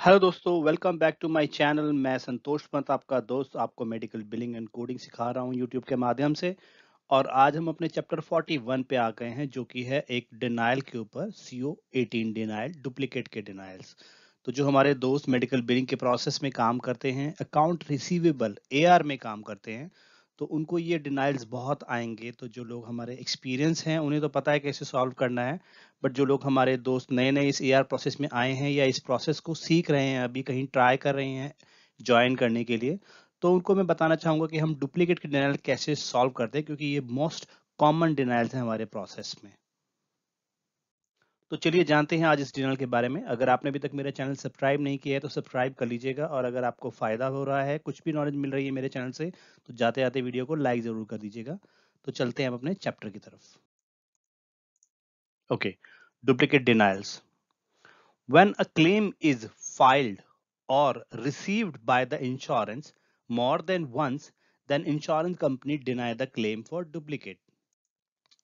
Hello दोस्तों welcome back to my channel मैं संतोष पंत आपका दोस्त आपको मेडिकल बिलिंग एंड कोडिंग सिखा रहा हूं यूट्यूब के माध्यम से और आज हम अपने चैप्टर 41 पे आ गए हैं जो कि है एक डिनाइल के ऊपर C O eighteen denial duplicate के डिनाइल्स तो जो हमारे दोस्त मेडिकल बिलिंग के प्रोसेस में काम करते हैं अकाउंट रिसीवेबल ए में काम करते हैं तो उनको ये डिनाइल्स बहुत आएंगे तो जो लोग हमारे एक्सपीरियंस हैं उन्हें तो पता है कैसे सॉल्व करना है बट जो लोग हमारे दोस्त नए नए इस ए प्रोसेस में आए हैं या इस प्रोसेस को सीख रहे हैं अभी कहीं ट्राई कर रहे हैं ज्वाइन करने के लिए तो उनको मैं बताना चाहूँगा कि हम डुप्लीकेट के डिनाइल कैसे सॉल्व करते हैं क्योंकि ये मोस्ट कॉमन डिनाइल्स हैं हमारे प्रोसेस में तो चलिए जानते हैं आज इस चैनल के बारे में अगर आपने अभी तक मेरा चैनल सब्सक्राइब नहीं किया है तो सब्सक्राइब कर लीजिएगा और अगर आपको फायदा हो रहा है कुछ भी नॉलेज मिल रही है मेरे चैनल से तो जाते जाते वीडियो को लाइक जरूर कर दीजिएगा तो चलते हैं अपने चैप्टर की तरफ okay duplicate denials when a claim is filed और received by the insurance more than once then insurance company deny the claim for duplicate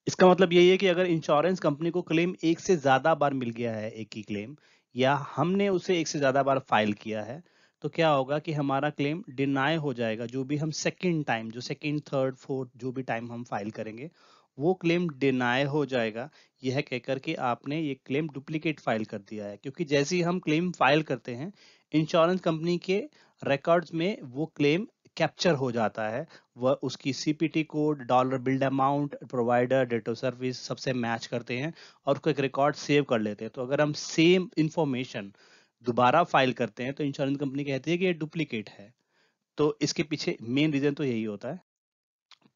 इसका मतलब यही है कि अगर इंश्योरेंस कंपनी को क्लेम एक से ज्यादा बार मिल गया है एक ही क्लेम या हमने उसे एक से ज्यादा बार फाइल किया है तो क्या होगा कि हमारा क्लेम डिनाई हो जाएगा जो भी हम सेकेंड टाइम जो सेकेंड थर्ड फोर्थ जो भी टाइम हम फाइल करेंगे वो क्लेम डिनाई हो जाएगा यह कहकर कि आपने ये क्लेम डुप्लीकेट फाइल कर दिया है क्योंकि जैसे ही हम क्लेम फाइल करते हैं इंश्योरेंस कंपनी के रिकॉर्ड्स में वो क्लेम कैप्चर हो जाता है वह उसकी CPT code dollar billed amount provider date of service सबसे मैच करते हैं और उसको एक रिकॉर्ड सेव कर लेते हैं तो अगर हम सेम इंफॉर्मेशन दोबारा फाइल करते हैं तो इंश्योरेंस कंपनी कहती है कि ये डुप्लीकेट है तो इसके पीछे मेन रीजन तो यही होता है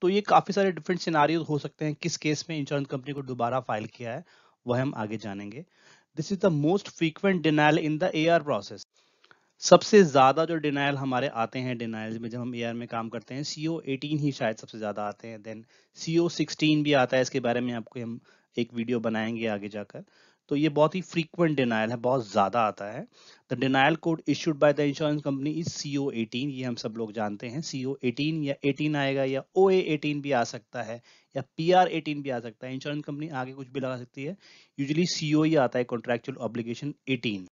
तो ये काफी सारे डिफरेंट सिनारियो हो सकते हैं किस केस में इंश्योरेंस कंपनी को दोबारा फाइल किया है वह हम आगे जानेंगे this is the most frequent denial in the AR process सबसे ज़्यादा जो डिनाइल हमारे आते हैं डिनाइल में जब हम ए में काम करते हैं सी एटीन ही शायद सबसे ज़्यादा आते हैं देन सीओ सिक्सटीन भी आता है इसके बारे में आपको हम एक वीडियो बनाएंगे आगे जाकर तो ये बहुत ही फ्रीक्वेंट डिनाइल है बहुत ज़्यादा आता है the denial code issued by the insurance company is C O eighteen ये हम सब लोग जानते हैं सी ओ एटीन या एटीन आएगा या ओ ए एटीन भी आ सकता है या पी आर एटीन भी आ सकता है इंश्योरेंस कंपनी आगे कुछ भी लगा सकती है यूजली सी ओ ही आता है contractual obligation eighteen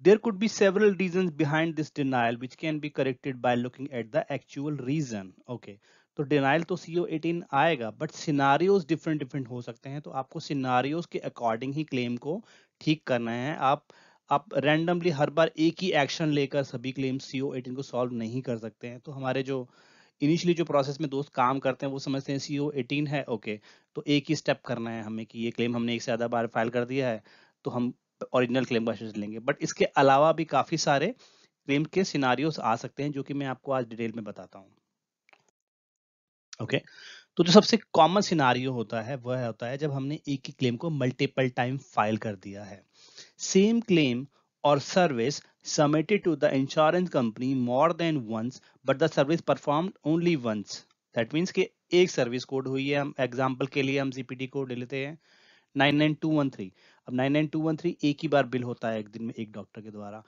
There could be several reasons behind this denial which can be corrected by looking at the actual reason. Okay. तो डिनाइल तो सी ओ एटीन आएगा बट सिनारियोज डिफरेंट डिफरेंट हो सकते हैं तो आपको सिनारियोज के according ही claim को ठीक करना है आप आप रैंडमली हर बार एक ही एक्शन लेकर सभी क्लेम सी ओ एटीन को सॉल्व नहीं कर सकते हैं तो हमारे जो इनिशियली जो प्रोसेस में दोस्त काम करते हैं वो समझते हैं सी ओ एटीन है ओके तो एक ही स्टेप करना है हमें कि ये क्लेम हमने एक से ज़्यादा बार फाइल कर दिया है तो हम ओरिजिनल क्लेम का लेंगे बट इसके अलावा भी काफ़ी सारे क्लेम के सिनारियोस आ सकते हैं जो कि मैं आपको आज डिटेल में बताता हूँ ओके okay? तो जो सबसे कॉमन सिनारियो होता है वह होता है जब हमने एक ही क्लेम को मल्टीपल टाइम फाइल कर दिया है सेम क्लेम और service submitted to the insurance company more than once but the service perform only once that means के एक सर्विस कोड हुई है हम एग्जांपल के लिए हम जीपीटी कोड ले लेते हैं 99213 अब 99213 एक ही बार बिल होता है एक दिन में एक डॉक्टर के द्वारा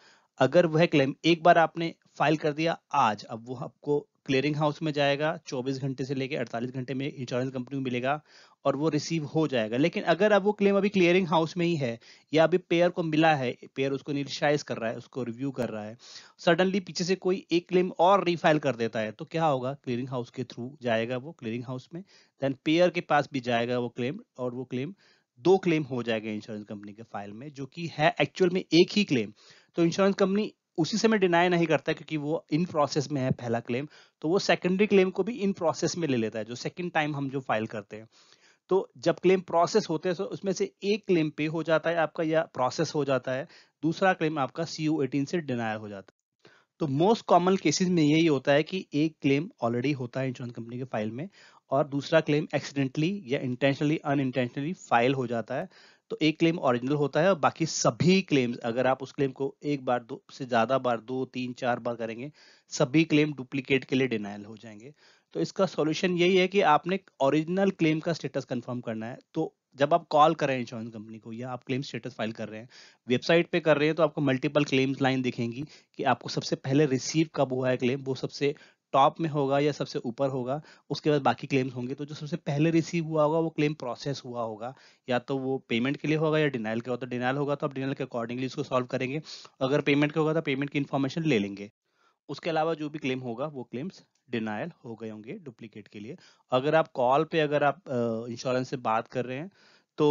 अगर वह क्लेम एक बार आपने फाइल कर दिया आज अब वो आपको क्लियरिंग हाउस में जाएगा 24 घंटे से लेकर 48 घंटे में इंश्योरेंस कंपनी में मिलेगा और वो रिसीव हो जाएगा लेकिन अगर अब वो क्लेम अभी क्लियरिंग हाउस में ही है या अभी पेयर को मिला है पेयर उसको निशाइज कर रहा है उसको रिव्यू कर रहा है सडनली पीछे से कोई एक क्लेम और रिफाइल कर देता है तो क्या होगा क्लियरिंग हाउस के थ्रू जाएगा वो क्लियरिंग हाउस में देन पेयर के पास भी जाएगा वो क्लेम और वो क्लेम दो क्लेम हो जाएगा इंश्योरेंस कंपनी के फाइल में जो कि है एक्चुअल में एक ही क्लेम तो इंश्योरेंस कंपनी उसी समय डिनाई नहीं करता क्योंकि वो इन प्रोसेस में है पहला क्लेम तो वो सेकेंडरी क्लेम को भी इन प्रोसेस में ले लेता है जो सेकेंड टाइम हम जो फाइल करते हैं तो जब क्लेम प्रोसेस होते हैं तो उसमें से एक क्लेम पे हो जाता है आपका या प्रोसेस हो जाता है दूसरा क्लेम आपका सी एटीन से डिनायर हो जाता है तो मोस्ट कॉमन केसेस में यही होता है कि एक क्लेम ऑलरेडी होता है इंश्योरेंस कंपनी के फाइल में और दूसरा क्लेम एक्सीडेंटली या इंटेंशनली अनइंटेंशनली फाइल हो जाता है तो एक क्लेम ओरिजिनल होता है और बाकी सभी क्लेम्स अगर आप उस क्लेम को एक बार दो से ज़्यादा बार दो तीन चार बार करेंगे सभी क्लेम डुप्लीकेट के लिए डिनाइल हो जाएंगे तो इसका सॉल्यूशन यही है कि आपने ओरिजिनल क्लेम का स्टेटस कंफर्म करना है तो जब आप कॉल कर रहे हैं इंश्योरेंस कंपनी को या आप क्लेम स्टेटस फाइल कर रहे हैं वेबसाइट पे कर रहे हैं तो आपको मल्टीपल क्लेम्स लाइन दिखेंगी कि आपको सबसे पहले रिसीव कब हुआ है क्लेम वो सबसे टॉप में होगा या सबसे ऊपर होगा उसके बाद बाकी क्लेम्स होंगे तो जो सबसे पहले रिसीव हुआ होगा वो क्लेम प्रोसेस हुआ होगा या तो वो पेमेंट के लिए होगा या डिनाइल के होगा तो डिनाइल होगा तो आप डिनाइल के अकॉर्डिंगली उसको सॉल्व करेंगे अगर पेमेंट का होगा तो पेमेंट की इन्फॉर्मेशन ले लेंगे उसके अलावा जो भी क्लेम होगा वो क्लेम्स डिनाइल हो गए होंगे डुप्लीकेट के लिए अगर आप कॉल पे अगर आप इंश्योरेंस से बात कर रहे हैं तो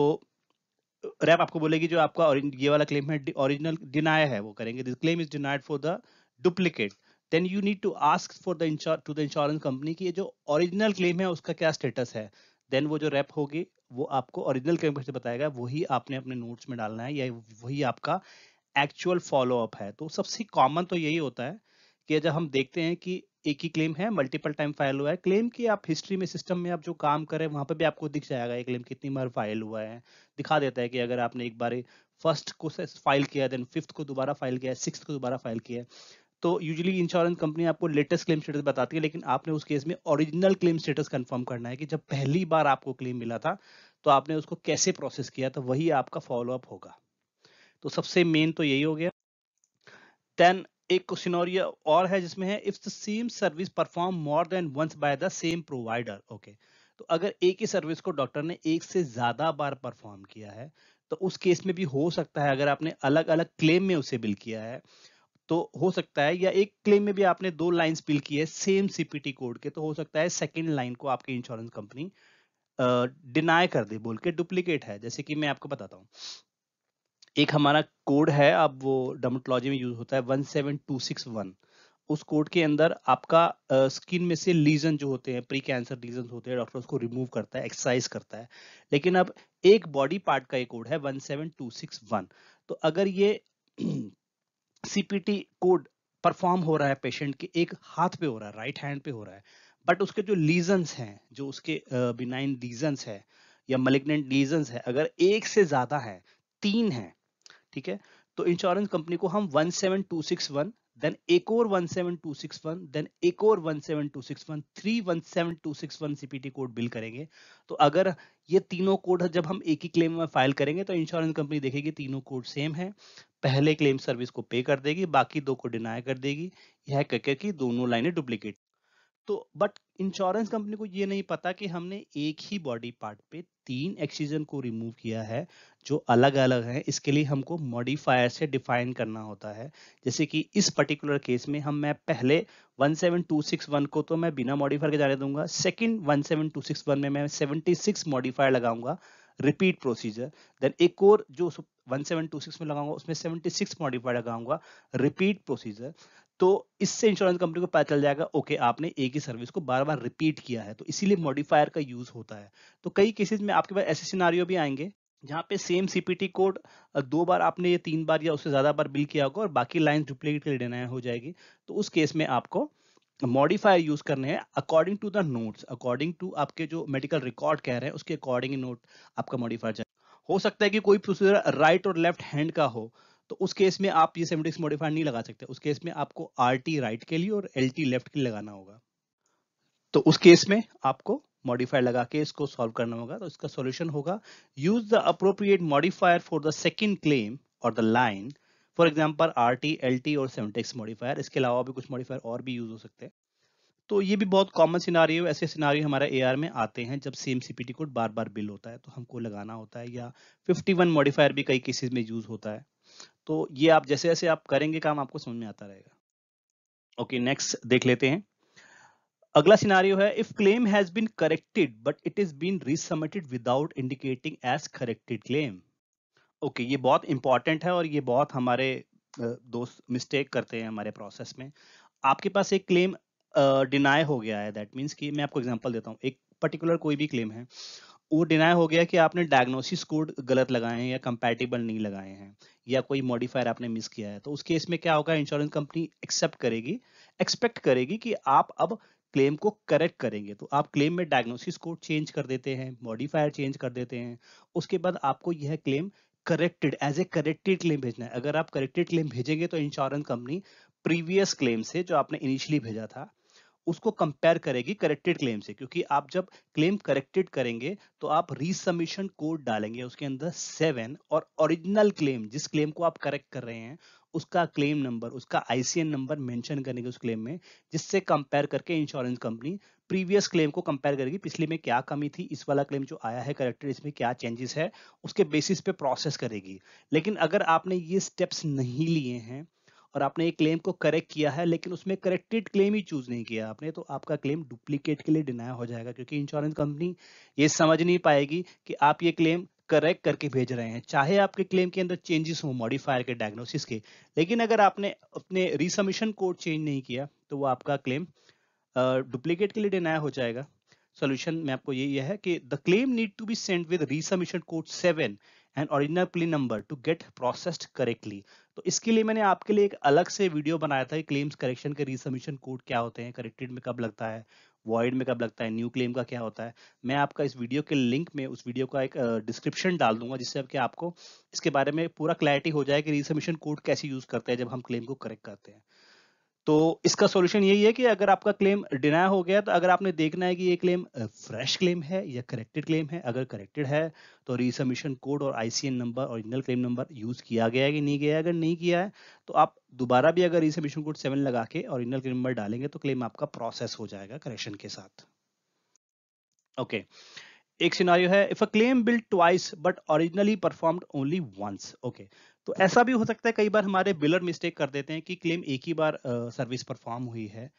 रैप आपको बोलेगी जो आपका ये वाला क्लेम है ओरिजिनल डिनाय है वो करेंगे this claim is denied for the duplicate then you need to ask for the to the insurance company की जो ओरिजिनल क्लेम है उसका क्या स्टेटस है देन वो जो रैप होगी वो आपको ओरिजिनल क्लेम से बताएगा वही आपने अपने नोट्स में डालना है या वही आपका एक्चुअल फॉलो अप है तो सबसे कॉमन तो यही होता है कि जब हम देखते हैं कि एक ही क्लेम है मल्टीपल टाइम फाइल हुआ है क्लेम की आप हिस्ट्री में सिस्टम में आप जो काम करें वहां पर भी आपको दिख जाएगा ये क्लेम कितनी बार फाइल हुआ है दिखा देता है कि अगर आपने एक बार फर्स्ट को फाइल किया देन फिफ्थ को दोबारा फाइल किया सिक्स को दोबारा फाइल किया तो यूजली इंश्योरेंस कंपनी आपको लेटेस्ट क्लेम स्टेटस बताती है लेकिन आपने उस केस में ओरिजिनल क्लेम स्टेटस कंफर्म करना है कि जब पहली बार आपको क्लेम मिला था तो आपने उसको कैसे प्रोसेस किया तो वही आपका फॉलोअप होगा तो सबसे मेन तो यही हो गया देन एक ये और है जिसमें है if the same service perform more than once by the same provider okay तो अगर एक ही सर्विस को डॉक्टर ने एक से ज्यादा बार परफॉर्म किया है तो उस केस में भी हो सकता है अगर आपने अलग अलग क्लेम में उसे बिल किया है तो हो सकता है या एक क्लेम में भी आपने दो लाइन फिल की है सेम सीपीटी कोड के तो हो सकता है सेकेंड लाइन को आपकी इंश्योरेंस कंपनी डिनाय कर दे बोल के डुप्लीकेट है जैसे कि मैं आपको बताता हूँ एक हमारा कोड है अब वो डर्मोटोलॉजी में यूज होता है 17261 उस कोड के अंदर आपका स्किन में से लीजन जो होते हैं प्री कैंसर लीजन होते हैं डॉक्टर उसको रिमूव करता है एक्सरसाइज करता है लेकिन अब एक बॉडी पार्ट का ये कोड है 17261 तो अगर ये सीपीटी कोड परफॉर्म हो रहा है पेशेंट के एक हाथ पे हो रहा है राइट हैंड पे हो रहा है बट उसके जो लीजन्स हैं जो उसके बिनाइन लीजन्स है या मलिग्नेंट लीजन्स है अगर एक से ज्यादा है तीन है ठीक है तो इंश्योरेंस कंपनी को हम 17261 then ACORE 17261, then ACORE 17261, 317261 CPT code bill करेंगे तो अगर ये तीनों कोड जब हम एक ही क्लेम में फाइल करेंगे तो इंश्योरेंस कंपनी देखेगी तीनों कोड सेम है पहले क्लेम सर्विस को पे कर देगी बाकी दो को डिनाय कर देगी यह कहकर कि दोनों लाइनें डुप्लीकेट तो बट इंश्योरेंस कंपनी को ये नहीं पता कि हमने एक ही बॉडी पार्ट पे तीन एक्सीजन को रिमूव किया है जो अलग अलग हैं इसके लिए हमको मॉडिफायर से डिफाइन करना होता है जैसे कि इस पर्टिकुलर केस में हम मैं पहले 17261 को तो मैं बिना मॉडिफायर के जाने दूंगा सेकंड 17261 में मैं 76 मॉडिफायर लगाऊंगा रिपीट प्रोसीजर देन एक और जो 1726 में लगाऊंगा उसमें 76 मॉडिफाइड लगाऊंगा रिपीट प्रोसीजर तो इससे इंश्योरेंस कंपनी को पता चल जाएगा ओके आपने एक ही सर्विस को बार बार रिपीट किया है तो इसीलिए मॉडिफायर का यूज होता है तो कई केसेस में आपके पास ऐसे सिनारियो भी आएंगे जहाँ पे सेम सीपीटी कोड दो बार आपने ये तीन बार या उससे ज्यादा बार बिल किया होगा और बाकी लाइन डुप्लीकेट के लिए हो जाएगी तो उस केस में आपको मॉडिफायर यूज करने हैं according to the notes according to आपके जो मेडिकल रिकॉर्ड कह रहे हैं उसके अकॉर्डिंग नोट आपका मॉडिफायर हो सकता है कि कोई प्रोसीजर राइट और लेफ्ट हैंड का हो तो उस केस में आप ये सेमेटिक्स मॉडिफायर नहीं लगा सकते उस केस में आपको आर टी राइट के लिए और एल टी लेफ्ट के लिए लगाना होगा तो उस केस में आपको मॉडिफायर लगा के इसको सॉल्व करना होगा तो इसका सॉल्यूशन होगा use the appropriate modifier for the second claim और the line for example R T L T और सेमटेक्स मॉडिफायर इसके अलावा भी कुछ मॉडिफायर और भी यूज हो सकते हैं तो ये भी बहुत कॉमन सिनारियो ऐसे सिनारियो हमारे ए में आते हैं जब सेम सीपीटी कोड बार बार बिल होता है तो हमको लगाना होता है या वन मॉडिफायर भी कई केसेज में यूज होता है तो ये आप जैसे जैसे आप करेंगे काम आपको समझ में आता रहेगा ओके नेक्स्ट देख लेते हैं अगला सिनारियो है if claim has been corrected but it is been resubmitted without indicating as corrected claim okay ये बहुत इंपॉर्टेंट है और ये बहुत हमारे दोस्त मिस्टेक करते हैं हमारे प्रोसेस में आपके पास एक क्लेम डिनाई uh, हो गया है दैट मीन्स कि मैं आपको एग्जांपल देता हूँ एक पर्टिकुलर कोई भी क्लेम है वो डिनाई हो गया कि आपने डायग्नोसिस कोड गलत लगाए हैं या कंपेटेबल नहीं लगाए हैं या कोई मॉडिफायर आपने मिस किया है तो उस केस में क्या होगा इंश्योरेंस कंपनी एक्सेप्ट करेगी एक्सपेक्ट करेगी कि आप अब क्लेम को करेक्ट करेंगे तो आप क्लेम में डायग्नोसिस कोड चेंज कर देते हैं मॉडिफायर चेंज कर देते हैं उसके बाद आपको यह claim corrected as a corrected claim भेजना है अगर आप करेक्टेड क्लेम भेजेंगे तो इंश्योरेंस कंपनी प्रीवियस क्लेम से जो आपने इनिशियली भेजा था उसको कंपेयर करेगी करेक्टेड क्लेम से क्योंकि आप जब क्लेम करेक्टेड करेंगे तो आप रिसमिशन कोड डालेंगे उसके अंदर सेवन और ओरिजिनल क्लेम जिस क्लेम को आप करेक्ट कर रहे हैं उसका क्लेम नंबर उसका आईसीएन नंबर मेंशन करेंगे उस क्लेम में जिससे कंपेयर करके इंश्योरेंस कंपनी प्रीवियस क्लेम को कंपेयर करेगी पिछले में क्या कमी थी इस वाला क्लेम जो आया है करेक्टेड इसमें क्या चेंजेस है उसके बेसिस पे प्रोसेस करेगी लेकिन अगर आपने ये स्टेप्स नहीं लिए हैं और आपने ये क्लेम को करेक्ट किया है लेकिन उसमें करेक्टेड क्लेम ही चूज नहीं किया आपने तो आपका क्लेम डुप्लीकेट के लिए डिनाय हो जाएगा क्योंकि इंश्योरेंस कंपनी ये समझ नहीं पाएगी कि आप ये क्लेम करेक्ट करके भेज रहे हैं चाहे आपके क्लेम के अंदर चेंजेस हो मॉडिफायर के डायग्नोसिस के लेकिन अगर आपने अपने रिसमिशन कोड चेंज नहीं किया तो वो आपका क्लेम डुप्लीकेट के लिए डिनाय हो जाएगा सोल्यूशन में आपको यही है कि the claim need to be send with resubmission code seven and original claim number to get processed correctly तो इसके लिए मैंने आपके लिए एक अलग से वीडियो बनाया था कि क्लेम्स करेक्शन के रिसमिशन कोड क्या होते हैं करेक्टेड में कब लगता है वॉइड में कब लगता है न्यू क्लेम का क्या होता है मैं आपका इस वीडियो के लिंक में उस वीडियो का एक डिस्क्रिप्शन डाल दूंगा जिससे कि आपको इसके बारे में पूरा क्लैरिटी हो जाए कि रिसमिशन कोड कैसे यूज़ करते हैं जब हम क्लेम को करेक्ट करते हैं तो इसका सॉल्यूशन यही है कि अगर आपका क्लेम डिनाय हो गया तो अगर आपने देखना है कि ये क्लेम फ्रेश क्लेम है या करेक्टेड क्लेम है अगर करेक्टेड है तो रीसबमिशन कोड और ICN number original claim number use किया गया है कि नहीं गया अगर नहीं किया है तो आप दोबारा भी अगर रीसबमिशन कोड सेवन लगा के ओरिजिनल क्लेम नंबर डालेंगे तो क्लेम आपका प्रोसेस हो जाएगा करेक्शन के साथ ओके okay. एक सिनारियो है if a claim billed twice but originally performed only once okay तो ऐसा भी हो सकता है कई बार हमारे बिलर मिस्टेक कर देते हैं कि क्लेम एक ही बार सर्विस परफॉर्म हुई है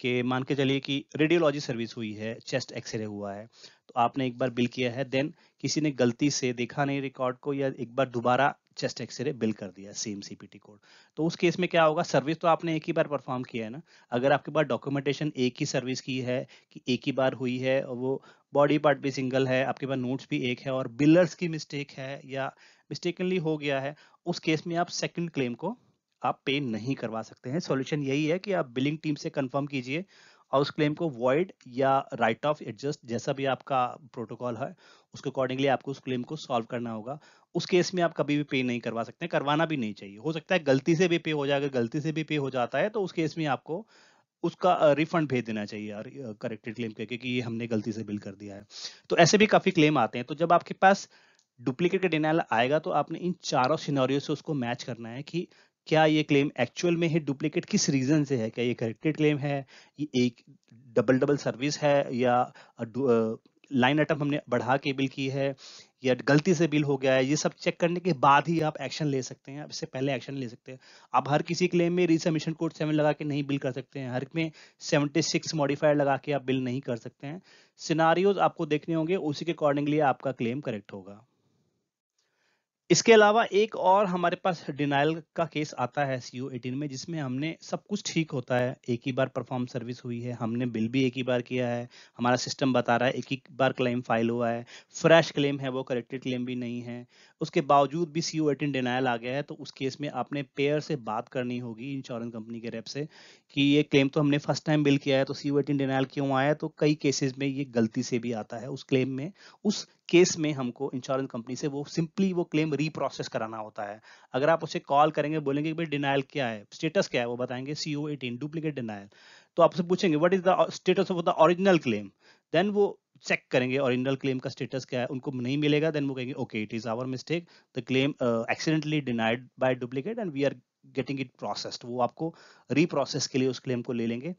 कि मान के चलिए कि रेडियोलॉजी सर्विस हुई है चेस्ट एक्सरे हुआ है तो आपने एक बार बिल किया है देन किसी ने गलती से देखा नहीं रिकॉर्ड को या एक बार दोबारा चेस्ट एक्सरे बिल कर दिया सेम सीपीटी कोड तो उस केस में क्या होगा सर्विस तो आपने एक ही बार परफॉर्म किया है ना अगर आपके पास डॉक्यूमेंटेशन एक ही सर्विस की है कि एक ही बार हुई है और वो बॉडी पार्ट भी सिंगल है आपके पास नोट्स भी एक है और बिलर्स की मिस्टेक है या मिस्टेकनली हो गया है उस केस में आप सेकेंड क्लेम को आप पे नहीं करवा सकते हैं सॉल्यूशन यही है कि आप बिलिंग टीम से कंफर्म कीजिए और उस क्लेम को वॉइड या राइट ऑफ एडजस्ट जैसा भी आपका प्रोटोकॉल है उसके अकॉर्डिंगली आपको उस क्लेम को सॉल्व करना होगा उस केस में आप कभी भी पे नहीं करवा सकते करवाना भी नहीं चाहिए हो सकता है गलती से भी पे हो जाए अगर गलती से भी पे हो जाता है तो उस केस में आपको उसका रिफंड भेज देना चाहिए यार करेक्टेड क्लेम के क्योंकि ये हमने गलती से बिल कर दिया है तो ऐसे भी काफ़ी क्लेम आते हैं तो जब आपके पास डुप्लीकेट का डिनाइल आएगा तो आपने इन चारों सिनेरियो से उसको मैच करना है कि क्या ये क्लेम एक्चुअल में है डुप्लीकेट किस रीजन से है क्या ये करेक्टेड क्लेम है ये एक डबल डबल सर्विस है या लाइन आइटम हमने बढ़ा के बिल की है या गलती से बिल हो गया है ये सब चेक करने के बाद ही आप एक्शन ले सकते हैं इससे पहले एक्शन ले सकते हैं आप हर किसी क्लेम में रिसबमिशन कोड सेवन लगा के नहीं बिल कर सकते हैं हर में सेवेंटी सिक्स मॉडिफायर लगा के आप बिल नहीं कर सकते हैं सिनारियोज आपको देखने होंगे उसी के अकॉर्डिंगली आपका क्लेम करेक्ट होगा इसके अलावा एक और हमारे पास डिनाइल का केस आता है सी एटीन में जिसमें हमने सब कुछ ठीक होता है एक ही बार परफॉर्म सर्विस हुई है हमने बिल भी एक ही बार किया है हमारा सिस्टम बता रहा है एक ही बार क्लेम फाइल हुआ है फ्रेश क्लेम है वो करेक्टेड क्लेम भी नहीं है उसके बावजूद भी सी ओ एटीन डिनाइल आ गया है तो उस केस में आपने पेयर से बात करनी होगी इंश्योरेंस कंपनी के रेप से कि ये क्लेम तो हमने फर्स्ट टाइम बिल किया है तो सी ओ एटीन डिनाइल क्यों आया तो कई केसेस में ये गलती से भी आता है उस क्लेम में उस केस में हमको इंश्योरेंस कंपनी से वो सिंपली वो क्लेम रीप्रोसेस कराना होता है अगर आप उसे कॉल करेंगे बोलेंगे भाई डिनाइल क्या है स्टेटस क्या है वो बताएंगे C O eighteen duplicate denial तो आपसे पूछेंगे what is the status of the original claim then वो चेक करेंगे ओरिजिनल क्लेम का स्टेटस क्या है उनको नहीं मिलेगा देन वो कहेंगे okay it is our mistake the claim accidentally denied by duplicate and we are getting it processed वो आपको रीप्रोसेस के लिए उस क्लेम को ले लेंगे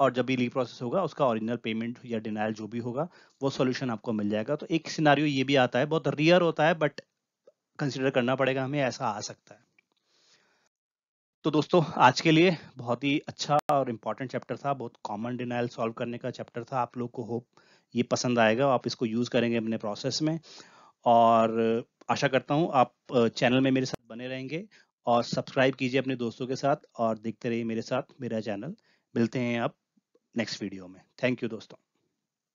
और जब भी रीप्रोसेस होगा उसका ओरिजिनल पेमेंट या डिनाइल जो भी होगा वो सोल्यूशन आपको मिल जाएगा तो एक सिनारियो ये भी आता है बहुत रियर होता है बट कंसिडर करना पड़ेगा हमें ऐसा आ सकता है तो दोस्तों आज के लिए बहुत ही अच्छा और इम्पोर्टेंट चैप्टर था बहुत कॉमन डिनाइल सॉल्व करने का चैप्टर था आप लोग को होप ये पसंद आएगा आप इसको यूज़ करेंगे अपने प्रोसेस में और आशा करता हूँ आप चैनल में मेरे साथ बने रहेंगे और सब्सक्राइब कीजिए अपने दोस्तों के साथ और देखते रहिए मेरे साथ मेरा चैनल मिलते हैं आप नेक्स्ट वीडियो में थैंक यू दोस्तों